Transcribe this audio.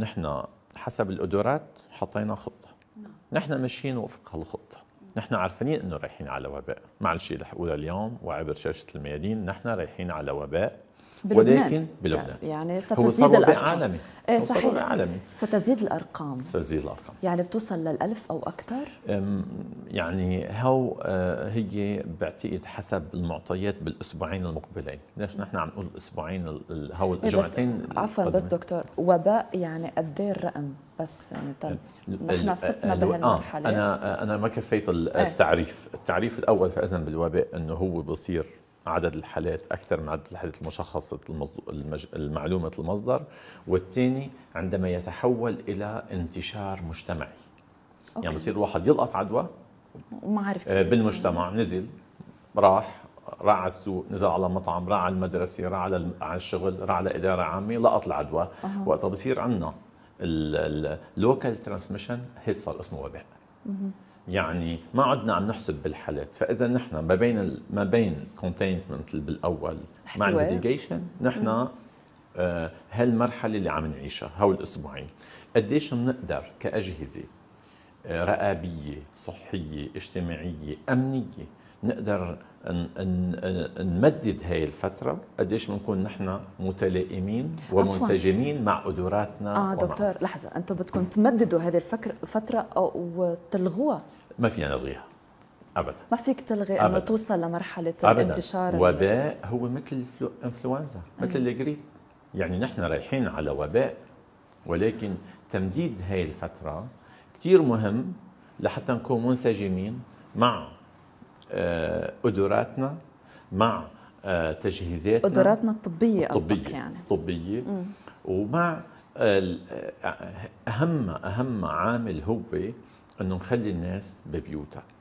نحن حسب القدرات حطينا خطه نعم. نحن ماشيين وفق هالخطه نحن عارفين انه رايحين على وباء مع الشيء اللي اليوم وعبر شاشه الميادين نحن رايحين على وباء بلبنان ولكن بلبنان يعني ستزيد إيه، هو الارقام عالمي ايه صحيح عالمي ستزيد الارقام ستزيد الارقام يعني بتوصل للألف او اكثر يعني هو آه، هي بعتقد حسب المعطيات بالاسبوعين المقبلين ليش نحن عم نقول الاسبوعين هو إيه، الجمعتين عفوا بس دكتور وباء يعني قد ايه الرقم بس يعني طب نحن فتنا بهالمرحله آه، انا آه، انا ما كفيت إيه. التعريف التعريف الاول فاذا بالوباء انه هو بصير عدد الحالات أكثر من عدد الحالات المشخصة المعلومة المصدر والثاني عندما يتحول إلى انتشار مجتمعي يعني أوكي. يعني بصير الواحد يلقط عدوى وما عارف آه، كيف. بالمجتمع نزل راح راح على السوق نزل على مطعم راح على المدرسة راح على الشغل راح على إدارة عامة لقط العدوى أه. وقتها بصير عندنا اللوكال ترانسميشن هيك صار اسمه وباء يعني ما عدنا عم نحسب بالحالات فاذا نحن ما بين ال... ما بين كونتينمنت بالاول مع الميديجيشن نحن آه، هالمرحله اللي عم نعيشها هول الاسبوعين قديش بنقدر كاجهزه رقابيه، صحيه، اجتماعيه، امنيه نقدر نمدد هاي الفترة قديش بنكون نحن متلائمين ومنسجمين مع قدراتنا اه دكتور لحظة أنتم بدكم تمددوا هذه الفكرة فترة وتلغوها ما فينا نلغيها ابدا ما فيك تلغي انه توصل لمرحله أبداً. الانتشار وباء هو مثل الانفلونزا أمم. مثل الجريب يعني نحن رايحين على وباء ولكن تمديد هاي الفتره كثير مهم لحتى نكون منسجمين مع آه، قدراتنا مع آه، تجهيزاتنا قدراتنا الطبية قصدك يعني الطبية ومع آه، أهم أهم عامل هو أنه نخلي الناس ببيوتها